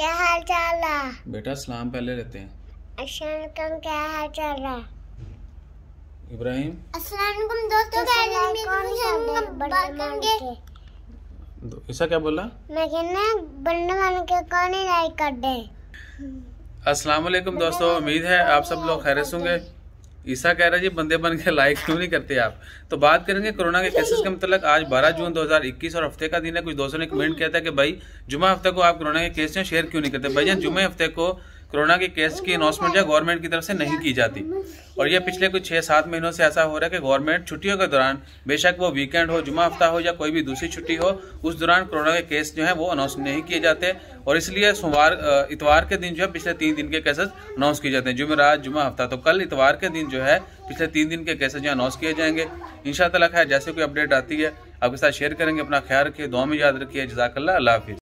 क्या हाल चाल है बेटा सलाम पहले लेते हैं अस्सलाम क्या हाल चाल है इब्राहिम अस्सलाम वालेकुम दोस्तों मैं बात करेंगे ऐसा क्या बोला मैं कहना बनने वाले के कौन ही लाइक कर दे अस्सलाम वालेकुम दोस्तों उम्मीद है आप सब लोग खैरियत होंगे ईसा कह रहा जी बंदे बन के लाइक क्यों नहीं करते आप तो बात करेंगे कोरोना के केसेस के मतलब आज 12 जून 2021 और हफ्ते का दिन है कुछ दोस्तों ने कमेंट किया था कि भाई जुमा हफ्ते को आप कोरोना के केस शेयर क्यों नहीं करते भाई जुमे हफ्ते को कोरोना के केस की अनाउंसमेंट जो गवर्नमेंट की तरफ से नहीं की जाती और यह पिछले कुछ छः सात महीनों से ऐसा हो रहा है कि गवर्नमेंट छुट्टियों के दौरान बेशक वो वीकेंड हो जुमा हफ्ता हो या कोई भी दूसरी छुट्टी हो उस दौरान कोरोना के केस जो है वो अनाउंस नहीं किए जाते और इसलिए सोमवार इतवार के दिन जो है पिछले तीन दिन के केसेस अनाउंस किए जाते हैं जुमेरात जुमा हफ्ता तो कल इतवार के दिन जो है पिछले तीन दिन के केसेज जो अनाउंस किए जाएंगे इन शैर जैसे कोई अपडेट आती है आपके साथ शेयर करेंगे अपना ख्याल रखिए दो में याद रखिए जजाकल्ला हाफिज़